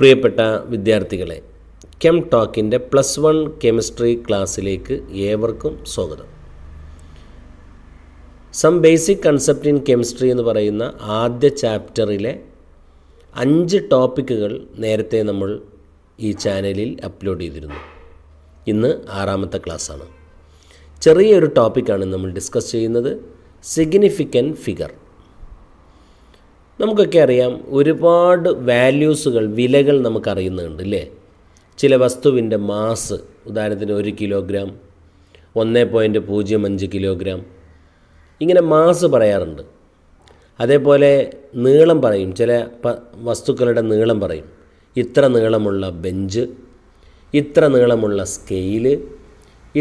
പ്രിയപ്പെട്ട വിദ്യാർത്ഥികളെ കെം ടോക്കിൻ്റെ പ്ലസ് വൺ കെമിസ്ട്രി ക്ലാസ്സിലേക്ക് ഏവർക്കും സ്വാഗതം some basic concept in chemistry എന്ന് പറയുന്ന ആദ്യ ചാപ്റ്ററിലെ അഞ്ച് ടോപ്പിക്കുകൾ നേരത്തെ നമ്മൾ ഈ ചാനലിൽ അപ്ലോഡ് ചെയ്തിരുന്നു ഇന്ന് ആറാമത്തെ ക്ലാസ്സാണ് ചെറിയൊരു ടോപ്പിക്കാണ് നമ്മൾ ഡിസ്കസ് ചെയ്യുന്നത് സിഗ്നിഫിക്കൻ ഫിഗർ നമുക്കൊക്കെ അറിയാം ഒരുപാട് വാല്യൂസുകൾ വിലകൾ നമുക്കറിയുന്നുണ്ട് അല്ലേ ചില വസ്തുവിൻ്റെ മാസ് ഉദാഹരണത്തിന് ഒരു കിലോഗ്രാം ഒന്നേ പോയിൻറ്റ് പൂജ്യം അഞ്ച് കിലോഗ്രാം ഇങ്ങനെ മാസ് പറയാറുണ്ട് അതേപോലെ നീളം പറയും ചില വസ്തുക്കളുടെ നീളം പറയും ഇത്ര നീളമുള്ള ബെഞ്ച് ഇത്ര നീളമുള്ള സ്കെയില്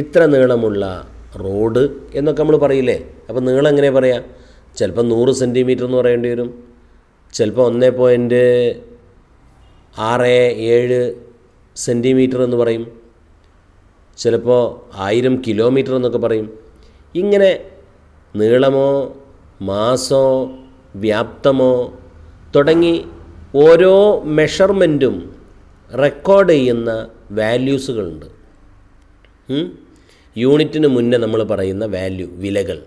ഇത്ര നീളമുള്ള റോഡ് എന്നൊക്കെ നമ്മൾ പറയില്ലേ അപ്പോൾ നീളം എങ്ങനെ പറയാം ചിലപ്പോൾ നൂറ് സെൻറ്റിമീറ്റർ എന്ന് പറയേണ്ടി വരും ചിലപ്പോൾ ഒന്ന് പോയിൻറ്റ് ആറ് ഏഴ് സെൻറ്റിമീറ്റർ എന്ന് പറയും ചിലപ്പോൾ ആയിരം കിലോമീറ്റർ എന്നൊക്കെ പറയും ഇങ്ങനെ നീളമോ മാസോ വ്യാപ്തമോ തുടങ്ങി ഓരോ മെഷർമെൻറ്റും റെക്കോർഡ് ചെയ്യുന്ന വാല്യൂസുകളുണ്ട് യൂണിറ്റിന് മുന്നേ നമ്മൾ പറയുന്ന വാല്യൂ വിലകൾ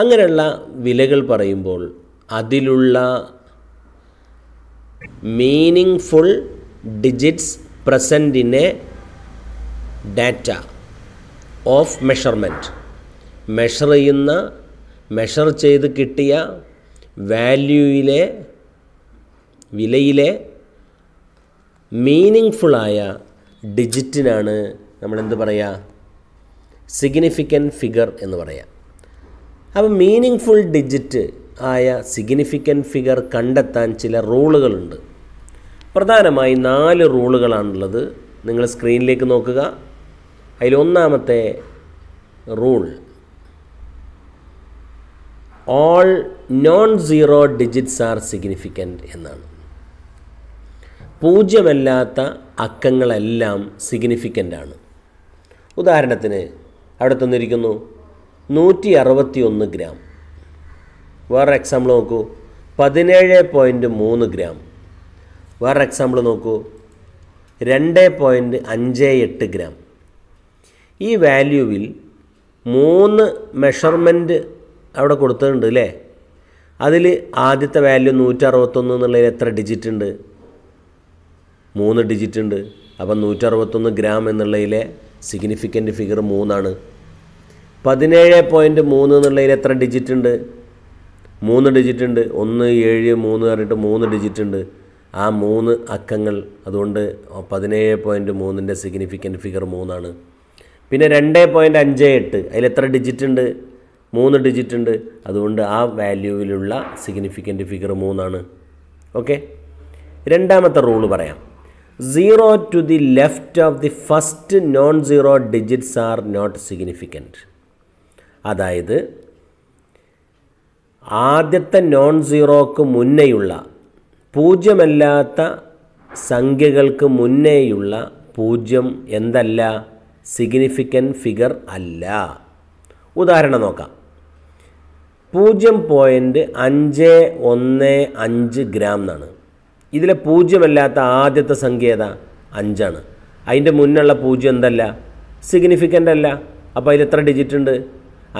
അങ്ങനെയുള്ള വിലകൾ പറയുമ്പോൾ അതിലുള്ള meaningful digits present in a data of measurement measure ചെയ്യുന്ന മെഷർ ചെയ്ത് കിട്ടിയ വാല്യൂയിലെ വിലയിലെ മീനിങ് ഫുള്ളായ ഡിജിറ്റിനാണ് നമ്മളെന്ത് പറയുക സിഗ്നിഫിക്കൻറ്റ് ഫിഗർ എന്ന് പറയാം അപ്പോൾ മീനിങ് ഫുൾ ഡിജിറ്റ് ആയ സിഗ്നിഫിക്കൻ്റ് ഫിഗർ കണ്ടെത്താൻ ചില റൂളുകളുണ്ട് പ്രധാനമായി നാല് റൂളുകളാണുള്ളത് നിങ്ങൾ സ്ക്രീനിലേക്ക് നോക്കുക അതിലൊന്നാമത്തെ rule all non zero digits are significant എന്നാണ് പൂജ്യമല്ലാത്ത അക്കങ്ങളെല്ലാം സിഗ്നിഫിക്കൻ്റ് ആണ് ഉദാഹരണത്തിന് അവിടെ തന്നിരിക്കുന്നു നൂറ്റി അറുപത്തി ഒന്ന് ഗ്രാം വേറെ എക്സാമ്പിൾ നോക്കൂ പതിനേഴ് പോയിൻറ്റ് മൂന്ന് ഗ്രാം വേറെ എക്സാമ്പിൾ നോക്കൂ രണ്ട് പോയിൻറ്റ് അഞ്ച് എട്ട് ഗ്രാം ഈ വാല്യൂവിൽ മൂന്ന് മെഷർമെൻറ്റ് അവിടെ കൊടുത്തിട്ടുണ്ട് അല്ലേ അതിൽ ആദ്യത്തെ വാല്യൂ നൂറ്ററുപത്തൊന്ന് എന്നുള്ളതിൽ എത്ര ഡിജിറ്റ് ഉണ്ട് മൂന്ന് ഡിജിറ്റ് ഉണ്ട് അപ്പം നൂറ്ററുപത്തൊന്ന് ഗ്രാം എന്നുള്ളതിലെ സിഗ്നിഫിക്കൻറ്റ് ഫിഗർ മൂന്നാണ് പതിനേഴ് പോയിൻറ്റ് മൂന്ന് എന്നുള്ളതിൽ എത്ര ഡിജിറ്റ് ഉണ്ട് മൂന്ന് ഡിജിറ്റ് ഉണ്ട് ഒന്ന് ഏഴ് മൂന്ന് പറഞ്ഞിട്ട് മൂന്ന് ഡിജിറ്റ് ഉണ്ട് ആ മൂന്ന് അക്കങ്ങൾ അതുകൊണ്ട് പതിനേഴ് പോയിൻറ്റ് മൂന്നിൻ്റെ സിഗ്നിഫിക്കൻറ്റ് ഫിഗർ മൂന്നാണ് പിന്നെ രണ്ട് പോയിൻറ്റ് അഞ്ച് എട്ട് അതിൽ എത്ര ഡിജിറ്റ് ഉണ്ട് മൂന്ന് ഡിജിറ്റ് ഉണ്ട് അതുകൊണ്ട് ആ വാല്യൂവിലുള്ള സിഗ്നിഫിക്കൻറ്റ് ഫിഗർ മൂന്നാണ് ഓക്കെ രണ്ടാമത്തെ റൂള് പറയാം zero to the left of the first non zero digits are not significant അതായത് ആദ്യത്തെ നോൺ സീറോക്ക് മുന്നേയുള്ള പൂജ്യമല്ലാത്ത സംഖ്യകൾക്ക് മുന്നേയുള്ള പൂജ്യം എന്തല്ല സിഗ്നിഫിക്കൻ്റ് ഫിഗർ അല്ല ഉദാഹരണം നോക്കാം പൂജ്യം പോയിൻ്റ് അഞ്ച് ഒന്ന് അഞ്ച് ഗ്രാം എന്നാണ് ഇതിലെ പൂജ്യമല്ലാത്ത ആദ്യത്തെ സംഖ്യ ഏതാ അഞ്ചാണ് അതിൻ്റെ മുന്നുള്ള പൂജ്യം എന്തല്ല സിഗ്നിഫിക്കൻ്റ് അല്ല അപ്പോൾ അതിൽ എത്ര ഡിജിറ്റ് ഉണ്ട്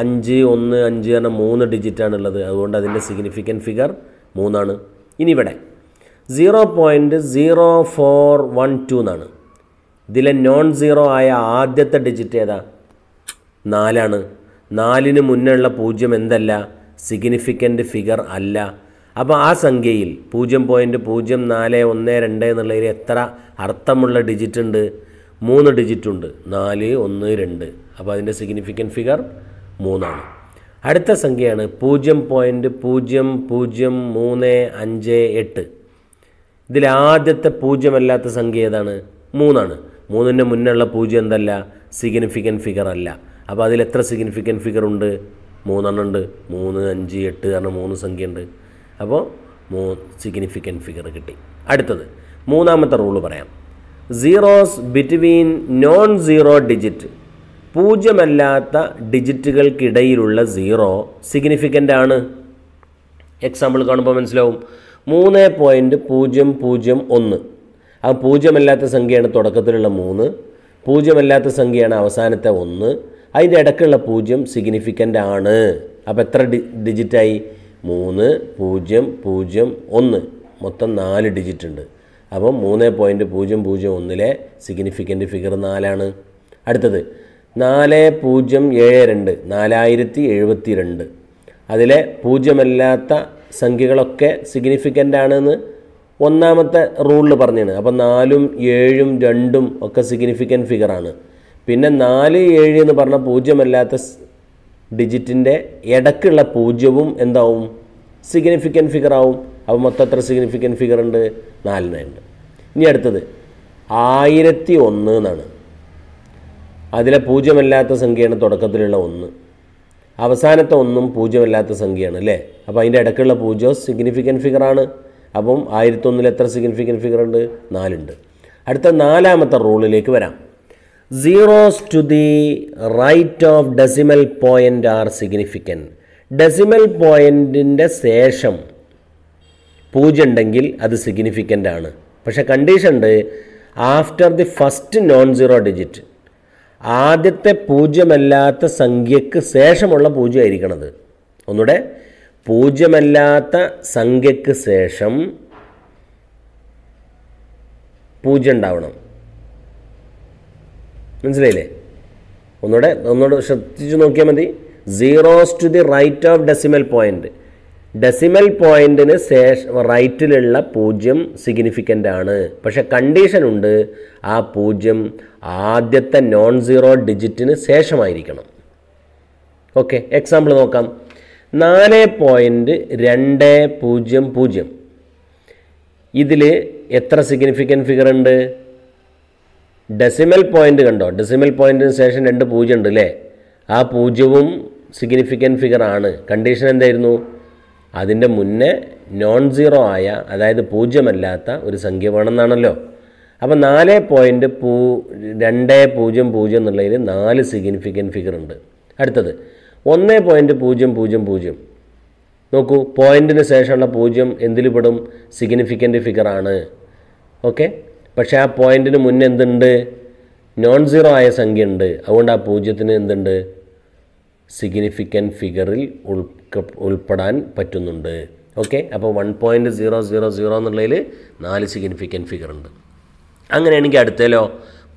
അഞ്ച് ഒന്ന് അഞ്ച് എന്ന മൂന്ന് ഡിജിറ്റാണുള്ളത് അതുകൊണ്ട് അതിൻ്റെ സിഗ്നിഫിക്കൻറ്റ് ഫിഗർ മൂന്നാണ് ഇനി ഇവിടെ zero point zero four one two എന്നാണ് ഇതിലെ നോൺ സീറോ ആയ ആദ്യത്തെ ഡിജിറ്റ് ഏതാ നാലാണ് നാലിന് മുന്നുള്ള പൂജ്യം എന്തല്ല സിഗ്നിഫിക്കൻ്റ് ഫിഗർ അല്ല അപ്പോൾ ആ സംഖ്യയിൽ പൂജ്യം പോയിൻ്റ് പൂജ്യം നാല് ഒന്ന് രണ്ട് എന്നുള്ളതിൽ എത്ര അർത്ഥമുള്ള ഡിജിറ്റ് ഉണ്ട് മൂന്ന് ഡിജിറ്റുണ്ട് നാല് ഒന്ന് രണ്ട് അപ്പോൾ അതിൻ്റെ സിഗ്നിഫിക്കൻ്റ് ഫിഗർ മൂന്നാണ് അടുത്ത സംഖ്യയാണ് പൂജ്യം പോയിൻ്റ് പൂജ്യം പൂജ്യം മൂന്ന് അഞ്ച് എട്ട് ഇതിൽ ആദ്യത്തെ പൂജ്യമല്ലാത്ത സംഖ്യ ഏതാണ് മൂന്നാണ് മൂന്നിൻ്റെ മുന്നുള്ള പൂജ്യം എന്തല്ല സിഗ്നിഫിക്കൻറ്റ് ഫിഗർ അല്ല അപ്പോൾ അതിൽ എത്ര സിഗ്നിഫിക്കൻറ്റ് ഫിഗർ ഉണ്ട് മൂന്നെണ്ണം ഉണ്ട് മൂന്ന് അഞ്ച് എട്ട് കാരണം മൂന്ന് സംഖ്യ ഉണ്ട് അപ്പോൾ മൂ സിഗ്നിഫിക്കൻറ്റ് ഫിഗർ കിട്ടി അടുത്തത് മൂന്നാമത്തെ റൂള് പറയാം zeros between non zero digit പൂജ്യമല്ലാത്ത ഡിജിറ്റുകൾക്കിടയിലുള്ള സീറോ സിഗ്നിഫിക്കൻ്റ് ആണ് എക്സാമ്പിൾ കാണുമ്പോൾ മനസ്സിലാവും മൂന്ന് പോയിൻറ്റ് പൂജ്യം പൂജ്യം ഒന്ന് ആ പൂജ്യമല്ലാത്ത സംഖ്യയാണ് തുടക്കത്തിലുള്ള മൂന്ന് പൂജ്യമല്ലാത്ത സംഖ്യയാണ് അവസാനത്തെ ഒന്ന് അതിൻ്റെ ഇടയ്ക്കുള്ള പൂജ്യം സിഗ്നിഫിക്കൻ്റ് ആണ് അപ്പോൾ എത്ര ഡി ഡിജിറ്റായി മൂന്ന് പൂജ്യം പൂജ്യം ഒന്ന് മൊത്തം നാല് ഡിജിറ്റ് ഉണ്ട് അപ്പം മൂന്ന് പോയിൻറ്റ് പൂജ്യം പൂജ്യം ഒന്നിലെ സിഗ്നിഫിക്കൻ്റ് ഫിഗർ നാലാണ് അടുത്തത് നാല് പൂജ്യം ഏഴ് രണ്ട് നാലായിരത്തി എഴുപത്തി രണ്ട് അതിലെ പൂജ്യമല്ലാത്ത സംഖ്യകളൊക്കെ സിഗ്നിഫിക്കൻ്റ് ആണെന്ന് ഒന്നാമത്തെ റൂളിൽ പറഞ്ഞാണ് അപ്പോൾ നാലും ഏഴും രണ്ടും ഒക്കെ സിഗ്നിഫിക്കൻ്റ് ഫിഗറാണ് പിന്നെ നാല് ഏഴ് എന്ന് പറഞ്ഞാൽ പൂജ്യമല്ലാത്ത ഡിജിറ്റിൻ്റെ ഇടക്കുള്ള പൂജ്യവും എന്താവും സിഗ്നിഫിക്കൻ്റ് ഫിഗർ ആവും അപ്പോൾ മൊത്തം എത്ര സിഗ്നിഫിക്കൻ്റ് ഫിഗർ ഉണ്ട് നാലിനുണ്ട് ഇനി അടുത്തത് ആയിരത്തി ഒന്ന് എന്നാണ് അതിലെ പൂജ്യമല്ലാത്ത സംഖ്യയാണ് തുടക്കത്തിലുള്ള ഒന്ന് അവസാനത്തെ ഒന്നും പൂജ്യമല്ലാത്ത സംഖ്യയാണ് അല്ലേ അപ്പോൾ അതിൻ്റെ ഇടയ്ക്കുള്ള പൂജ്യം സിഗ്നിഫിക്കൻറ്റ് ഫിഗറാണ് അപ്പം ആയിരത്തൊന്നിൽ എത്ര സിഗ്നിഫിക്കൻറ്റ് ഫിഗർ ഉണ്ട് നാലുണ്ട് അടുത്ത നാലാമത്തെ റൂളിലേക്ക് വരാം zeros to the right of decimal point are significant decimal പോയിൻറ്റിൻ്റെ ശേഷം പൂജ്യം ഉണ്ടെങ്കിൽ അത് സിഗ്നിഫിക്കൻ്റ് ആണ് പക്ഷേ കണ്ടീഷൻ ഉണ്ട് after the first non zero digit ആദ്യത്തെ പൂജ്യമല്ലാത്ത സംഖ്യക്ക് ശേഷമുള്ള പൂജ്യമായിരിക്കണത് ഒന്നുകൂടെ പൂജ്യമല്ലാത്ത സംഖ്യക്ക് ശേഷം പൂജ്യം ഉണ്ടാവണം മനസ്സിലായില്ലേ ഒന്നുകൂടെ ഒന്നുകൂടെ ശ്രദ്ധിച്ചു നോക്കിയാൽ മതി zeros to the right of decimal point decimal പോയിന്റിന് ശേഷം റൈറ്റിലുള്ള പൂജ്യം സിഗ്നിഫിക്കൻ്റ് ആണ് പക്ഷേ ഉണ്ട് ആ പൂജ്യം ആദ്യത്തെ നോൺ സീറോ ഡിജിറ്റിന് ശേഷമായിരിക്കണം ഓക്കെ എക്സാമ്പിൾ നോക്കാം നാല് പോയിൻറ്റ് രണ്ട് പൂജ്യം പൂജ്യം ഇതിൽ എത്ര സിഗ്നിഫിക്കൻറ്റ് ഫിഗർ ഉണ്ട് ഡെസിമൽ പോയിൻ്റ് കണ്ടോ ഡെസിമൽ പോയിൻറ്റിന് ശേഷം രണ്ട് പൂജ്യം ഉണ്ട് അല്ലേ ആ പൂജ്യവും സിഗ്നിഫിക്കൻ്റ് ഫിഗർ ആണ് കണ്ടീഷൻ എന്തായിരുന്നു അതിൻ്റെ മുന്നേ നോൺ സീറോ ആയ അതായത് പൂജ്യമല്ലാത്ത ഒരു സംഖ്യ വേണമെന്നാണല്ലോ അപ്പം നാല് പോയിൻ്റ് പൂ രണ്ട് പൂജ്യം പൂജ്യം എന്നുള്ളതിൽ നാല് സിഗ്നിഫിക്കൻറ്റ് ഫിഗർ ഉണ്ട് അടുത്തത് ഒന്ന് പോയിൻറ്റ് പൂജ്യം പൂജ്യം പൂജ്യം നോക്കൂ പോയിൻറ്റിന് ശേഷമുള്ള പൂജ്യം എന്തിൽ പെടും സിഗ്നിഫിക്കൻ്റ് ഫിഗറാണ് ഓക്കെ പക്ഷേ ആ പോയിൻറ്റിന് മുന്നേ എന്തുണ്ട് നോൺ സീറോ ആയ സംഖ്യ ഉണ്ട് അതുകൊണ്ട് ആ പൂജ്യത്തിന് എന്തുണ്ട് സിഗ്നിഫിക്കൻ്റ് ഫിഗറിൽ ഉൾക്ക ഉൾപ്പെടാൻ പറ്റുന്നുണ്ട് ഓക്കെ അപ്പോൾ one point zero zero zero എന്നുള്ളതിൽ നാല് സിഗ്നിഫിക്കൻ്റ് ഫിഗർ ഉണ്ട് അങ്ങനെയാണെങ്കിൽ അടുത്തല്ലോ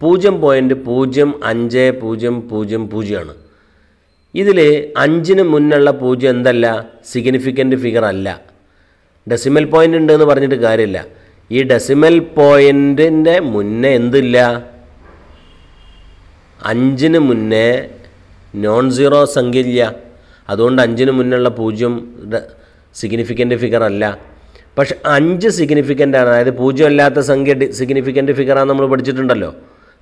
പൂജ്യം പോയിൻറ്റ് പൂജ്യം അഞ്ച് പൂജ്യം പൂജ്യം പൂജ്യമാണ് ഇതിൽ അഞ്ചിന് മുന്നുള്ള പൂജ്യം എന്തല്ല സിഗ്നിഫിക്കൻ്റ് ഫിഗർ അല്ല ഡെസിമൽ പോയിൻ്റ് ഉണ്ട് എന്ന് പറഞ്ഞിട്ട് കാര്യമില്ല ഈ ഡെസിമൽ പോയിൻറ്റിൻ്റെ മുന്നേ എന്തില്ല അഞ്ചിന് മുന്നേ നോൺ സീറോ ഇല്ല അതുകൊണ്ട് അഞ്ചിന് മുന്നുള്ള പൂജ്യം സിഗ്നിഫിക്കൻ്റ് ഫിഗർ അല്ല പക്ഷെ അഞ്ച് സിഗ്നിഫിക്കൻ്റ് ആണ് അതായത് പൂജ്യം അല്ലാത്ത സംഖ്യ സിഗ്നിഫിക്കൻ്റ് ഫിഗറാണ് നമ്മൾ പഠിച്ചിട്ടുണ്ടല്ലോ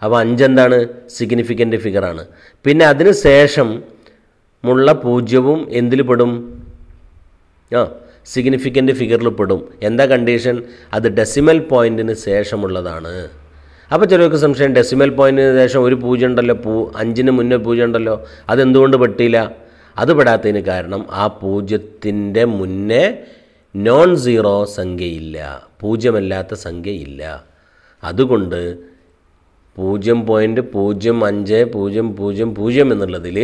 അപ്പോൾ അഞ്ചെന്താണ് സിഗ്നിഫിക്കൻ്റ് ഫിഗറാണ് പിന്നെ അതിന് ശേഷം മുള്ള പൂജ്യവും എന്തിൽ പെടും ആ സിഗ്നിഫിക്കൻ്റ് ഫിഗറിൽ പെടും എന്താ കണ്ടീഷൻ അത് ഡെസിമൽ പോയിൻറ്റിന് ശേഷമുള്ളതാണ് അപ്പോൾ ചെറിയൊക്കെ സംശയം ഡെസിമൽ പോയിന്റിന് ശേഷം ഒരു പൂജ ഉണ്ടല്ലോ പൂ അഞ്ചിന് മുന്നേ പൂജ ഉണ്ടല്ലോ അതെന്തുകൊണ്ട് പെട്ടിയില്ല അത് പെടാത്തതിന് കാരണം ആ പൂജ്യത്തിൻ്റെ മുന്നേ നോൺ സീറോ സംഖ്യയില്ല പൂജ്യമല്ലാത്ത സംഖ്യയില്ല അതുകൊണ്ട് പൂജ്യം പോയിൻറ്റ് പൂജ്യം അഞ്ച് പൂജ്യം പൂജ്യം പൂജ്യം എന്നുള്ളതിൽ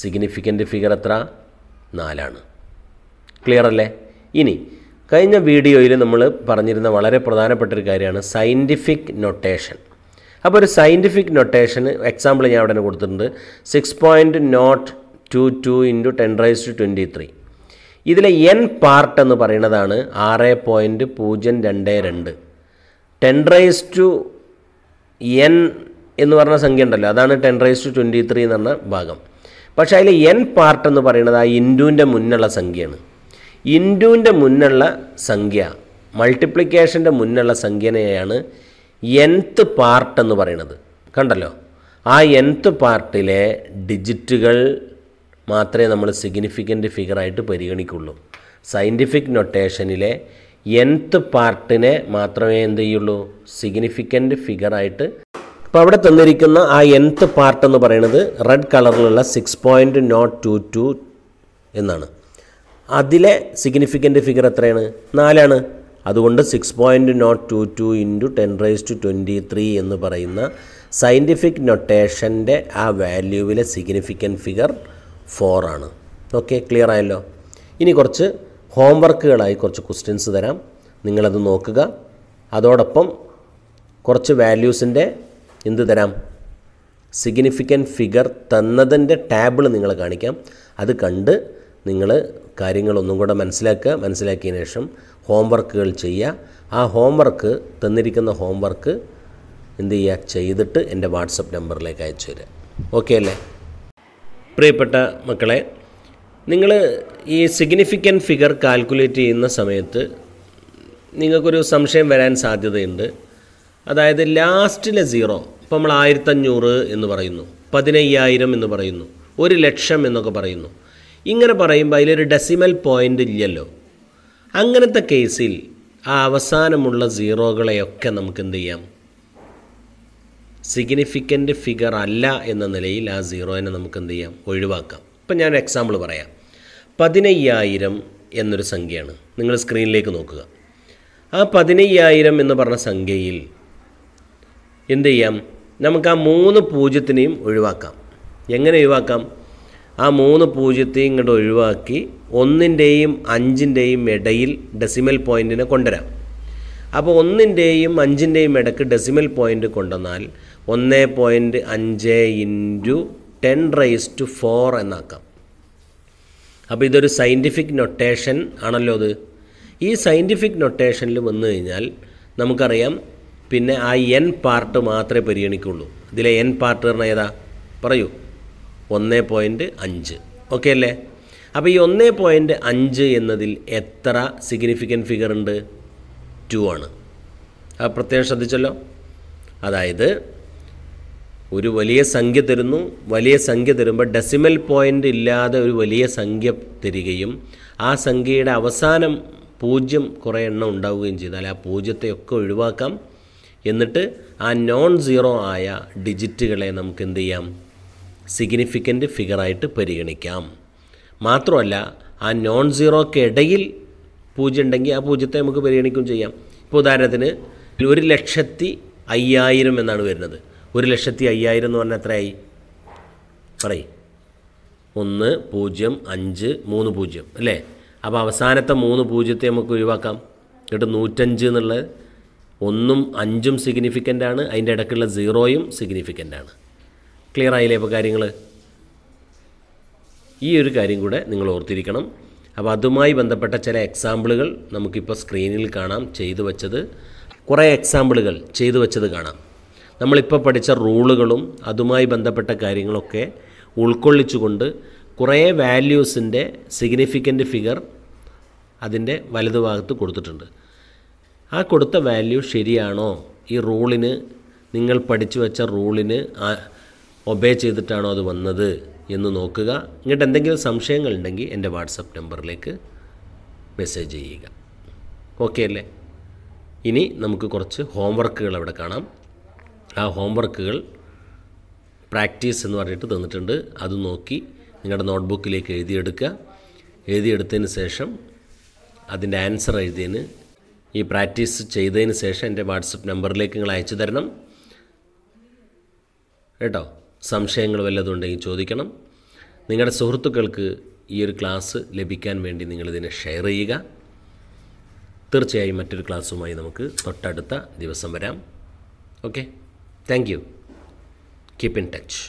സിഗ്നിഫിക്കൻ്റ് ഫിഗർ എത്ര നാലാണ് ക്ലിയർ അല്ലേ ഇനി കഴിഞ്ഞ വീഡിയോയിൽ നമ്മൾ പറഞ്ഞിരുന്ന വളരെ പ്രധാനപ്പെട്ട ഒരു കാര്യമാണ് സയൻറ്റിഫിക് നൊട്ടേഷൻ അപ്പോൾ ഒരു സയൻറ്റിഫിക് നൊട്ടേഷൻ എക്സാമ്പിൾ ഞാൻ അവിടെ കൊടുത്തിട്ടുണ്ട് six point nought two two into ten raise to twenty three ഇതിലെ എൻ പാർട്ട് എന്ന് പറയുന്നതാണ് ആറ് പോയിൻറ്റ് പൂജ്യം രണ്ട് രണ്ട് ടെൻ റൈസ് ടു എൻ എന്ന് പറഞ്ഞ സംഖ്യ ഉണ്ടല്ലോ അതാണ് ten raise to twenty three എന്ന് പറഞ്ഞ ഭാഗം പക്ഷേ അതിൽ എൻ പാർട്ട് എന്ന് പറയുന്നത് ആ ഇൻഡുവിൻ്റെ മുന്നുള്ള സംഖ്യയാണ് ഇൻറ്റുവിൻ്റെ മുന്നുള്ള സംഖ്യ മൾട്ടിപ്ലിക്കേഷൻ്റെ മുന്നുള്ള സംഖ്യനെയാണ് എൻത്ത് പാർട്ട് എന്ന് പറയുന്നത് കണ്ടല്ലോ ആ എൻത്ത് പാർട്ടിലെ ഡിജിറ്റുകൾ മാത്രമേ നമ്മൾ സിഗ്നിഫിക്കൻ്റ് ഫിഗറായിട്ട് പരിഗണിക്കുള്ളൂ സയൻറ്റിഫിക് നൊട്ടേഷനിലെ എൻത്ത് പാർട്ടിനെ മാത്രമേ എന്ത് ചെയ്യുള്ളൂ സിഗ്നിഫിക്കൻ്റ് ഫിഗറായിട്ട് ഇപ്പോൾ അവിടെ തന്നിരിക്കുന്ന ആ എൻത്ത് പാർട്ട് എന്ന് പറയുന്നത് റെഡ് കളറിലുള്ള six point nought two two എന്നാണ് അതിലെ സിഗ്നിഫിക്കൻ്റ് ഫിഗർ എത്രയാണ് നാലാണ് അതുകൊണ്ട് six point nought two two into ten raise to twenty three എന്ന് പറയുന്ന സയൻറ്റിഫിക് നൊട്ടേഷൻ്റെ ആ വാല്യൂവിലെ സിഗ്നിഫിക്കൻ്റ് ഫിഗർ ഫോറാണ് ഓക്കെ ക്ലിയർ ആയല്ലോ ഇനി കുറച്ച് ഹോംവർക്കുകളായി കുറച്ച് ക്വസ്റ്റ്യൻസ് തരാം നിങ്ങളത് നോക്കുക അതോടൊപ്പം കുറച്ച് വാല്യൂസിൻ്റെ എന്ത് തരാം സിഗ്നിഫിക്കൻ്റ് ഫിഗർ തന്നതിൻ്റെ ടാബിൾ നിങ്ങൾ കാണിക്കാം അത് കണ്ട് നിങ്ങൾ കാര്യങ്ങൾ ഒന്നും കൂടെ മനസ്സിലാക്കുക മനസ്സിലാക്കിയതിന് ശേഷം ഹോംവർക്കുകൾ ചെയ്യുക ആ ഹോംവർക്ക് തന്നിരിക്കുന്ന ഹോംവർക്ക് എന്ത് ചെയ്യുക ചെയ്തിട്ട് എൻ്റെ വാട്സപ്പ് നമ്പറിലേക്ക് അയച്ചു തരിക ഓക്കെ അല്ലേ പ്രിയപ്പെട്ട മക്കളെ നിങ്ങൾ ഈ സിഗ്നിഫിക്കൻ്റ് ഫിഗർ കാൽക്കുലേറ്റ് ചെയ്യുന്ന സമയത്ത് നിങ്ങൾക്കൊരു സംശയം വരാൻ സാധ്യതയുണ്ട് അതായത് ലാസ്റ്റിലെ സീറോ ഇപ്പോൾ നമ്മൾ ആയിരത്തഞ്ഞൂറ് എന്ന് പറയുന്നു പതിനയ്യായിരം എന്ന് പറയുന്നു ഒരു ലക്ഷം എന്നൊക്കെ പറയുന്നു ഇങ്ങനെ പറയുമ്പോൾ അതിലൊരു ഡെസിമൽ പോയിൻ്റ് ഇല്ലല്ലോ അങ്ങനത്തെ കേസിൽ ആ അവസാനമുള്ള സീറോകളെയൊക്കെ നമുക്ക് എന്ത് ചെയ്യാം സിഗ്നിഫിക്കൻ്റ് ഫിഗർ അല്ല എന്ന നിലയിൽ ആ സീറോനെ നമുക്ക് എന്ത് ചെയ്യാം ഒഴിവാക്കാം ഇപ്പം ഞാൻ എക്സാമ്പിൾ പറയാം പതിനയ്യായിരം എന്നൊരു സംഖ്യയാണ് നിങ്ങൾ സ്ക്രീനിലേക്ക് നോക്കുക ആ പതിനയ്യായിരം എന്ന് പറഞ്ഞ സംഖ്യയിൽ എന്ത് ചെയ്യാം നമുക്ക് ആ മൂന്ന് പൂജ്യത്തിനെയും ഒഴിവാക്കാം എങ്ങനെ ഒഴിവാക്കാം ആ മൂന്ന് പൂജ്യത്തെയും ഇങ്ങോട്ട് ഒഴിവാക്കി ഒന്നിൻ്റെയും അഞ്ചിൻ്റെയും ഇടയിൽ ഡെസിമൽ പോയിൻറ്റിനെ കൊണ്ടുവരാം അപ്പോൾ ഒന്നിൻ്റെയും അഞ്ചിൻ്റെയും ഇടയ്ക്ക് ഡെസിമൽ പോയിൻ്റ് കൊണ്ടുവന്നാൽ ഒന്ന് പോയിൻറ്റ് അഞ്ച് into ten raise to four എന്നാക്കാം അപ്പോൾ ഇതൊരു സയൻറ്റിഫിക് നൊട്ടേഷൻ ആണല്ലോ അത് ഈ സയൻറ്റിഫിക് നൊട്ടേഷനിൽ വന്നു കഴിഞ്ഞാൽ നമുക്കറിയാം പിന്നെ ആ എൻ പാർട്ട് മാത്രമേ പരിഗണിക്കുള്ളൂ ഇതിലെ എൻ പാർട്ട് പറഞ്ഞാൽ ഏതാ പറയൂ ഒന്ന് പോയിൻറ്റ് അഞ്ച് ഓക്കെ അല്ലേ അപ്പോൾ ഈ ഒന്ന് പോയിൻറ്റ് അഞ്ച് എന്നതിൽ എത്ര സിഗ്നിഫിക്കൻറ്റ് ഫിഗർ ഉണ്ട് ടു ആണ് അത് പ്രത്യേകം ശ്രദ്ധിച്ചല്ലോ അതായത് ഒരു വലിയ സംഖ്യ തരുന്നു വലിയ സംഖ്യ തരുമ്പോൾ ഡെസിമൽ പോയിൻ്റ് ഇല്ലാതെ ഒരു വലിയ സംഖ്യ തരികയും ആ സംഖ്യയുടെ അവസാനം പൂജ്യം കുറേ എണ്ണം ഉണ്ടാവുകയും ചെയ്താൽ ആ പൂജ്യത്തെയൊക്കെ ഒഴിവാക്കാം എന്നിട്ട് ആ നോൺ സീറോ ആയ ഡിജിറ്റുകളെ നമുക്ക് എന്ത് ചെയ്യാം സിഗ്നിഫിക്കൻ്റ് ഫിഗറായിട്ട് പരിഗണിക്കാം മാത്രമല്ല ആ നോൺ സീറോക്ക് ഇടയിൽ പൂജ്യം ഉണ്ടെങ്കിൽ ആ പൂജ്യത്തെ നമുക്ക് പരിഗണിക്കുകയും ചെയ്യാം ഇപ്പോൾ ഉദാഹരണത്തിന് ഒരു ലക്ഷത്തി അയ്യായിരം എന്നാണ് വരുന്നത് ഒരു ലക്ഷത്തി അയ്യായിരം എന്ന് പറഞ്ഞാൽ എത്രയായി പറയും ഒന്ന് പൂജ്യം അഞ്ച് മൂന്ന് പൂജ്യം അല്ലേ അപ്പോൾ അവസാനത്തെ മൂന്ന് പൂജ്യത്തെ നമുക്ക് ഒഴിവാക്കാം എന്നിട്ട് നൂറ്റഞ്ച് എന്നുള്ളത് ഒന്നും അഞ്ചും സിഗ്നിഫിക്കൻ്റ് ആണ് അതിൻ്റെ ഇടയ്ക്കുള്ള സീറോയും സിഗ്നിഫിക്കൻ്റ് ആണ് ക്ലിയർ ആയില്ലേ ഇപ്പോൾ കാര്യങ്ങൾ ഈ ഒരു കാര്യം കൂടെ നിങ്ങൾ ഓർത്തിരിക്കണം അപ്പോൾ അതുമായി ബന്ധപ്പെട്ട ചില എക്സാമ്പിളുകൾ നമുക്കിപ്പോൾ സ്ക്രീനിൽ കാണാം ചെയ്തു വച്ചത് കുറേ എക്സാമ്പിളുകൾ ചെയ്തു വച്ചത് കാണാം നമ്മളിപ്പോൾ പഠിച്ച റൂളുകളും അതുമായി ബന്ധപ്പെട്ട കാര്യങ്ങളൊക്കെ ഉൾക്കൊള്ളിച്ചുകൊണ്ട് കുറേ വാല്യൂസിൻ്റെ സിഗ്നിഫിക്കൻ്റ് ഫിഗർ അതിൻ്റെ വലതുഭാഗത്ത് കൊടുത്തിട്ടുണ്ട് ആ കൊടുത്ത വാല്യൂ ശരിയാണോ ഈ റൂളിന് നിങ്ങൾ പഠിച്ചു വെച്ച റൂളിന് ഒബേ ചെയ്തിട്ടാണോ അത് വന്നത് എന്ന് നോക്കുക എന്നിട്ട് എന്തെങ്കിലും സംശയങ്ങൾ ഉണ്ടെങ്കിൽ എൻ്റെ വാട്സപ്പ് നമ്പറിലേക്ക് മെസ്സേജ് ചെയ്യുക ഓക്കെ അല്ലേ ഇനി നമുക്ക് കുറച്ച് ഹോംവർക്കുകൾ അവിടെ കാണാം ആ ഹോംവർക്കുകൾ പ്രാക്ടീസ് എന്ന് പറഞ്ഞിട്ട് തന്നിട്ടുണ്ട് അത് നോക്കി നിങ്ങളുടെ നോട്ട്ബുക്കിലേക്ക് എഴുതിയെടുക്കുക എഴുതിയെടുത്തതിന് ശേഷം അതിൻ്റെ ആൻസർ എഴുതിയതിന് ഈ പ്രാക്ടീസ് ചെയ്തതിന് ശേഷം എൻ്റെ വാട്സപ്പ് നമ്പറിലേക്ക് നിങ്ങൾ അയച്ചു തരണം കേട്ടോ സംശയങ്ങൾ വല്ലതും ഉണ്ടെങ്കിൽ ചോദിക്കണം നിങ്ങളുടെ സുഹൃത്തുക്കൾക്ക് ഈ ഒരു ക്ലാസ് ലഭിക്കാൻ വേണ്ടി നിങ്ങളിതിനെ ഷെയർ ചെയ്യുക തീർച്ചയായും മറ്റൊരു ക്ലാസ്സുമായി നമുക്ക് തൊട്ടടുത്ത ദിവസം വരാം okay thank you keep in touch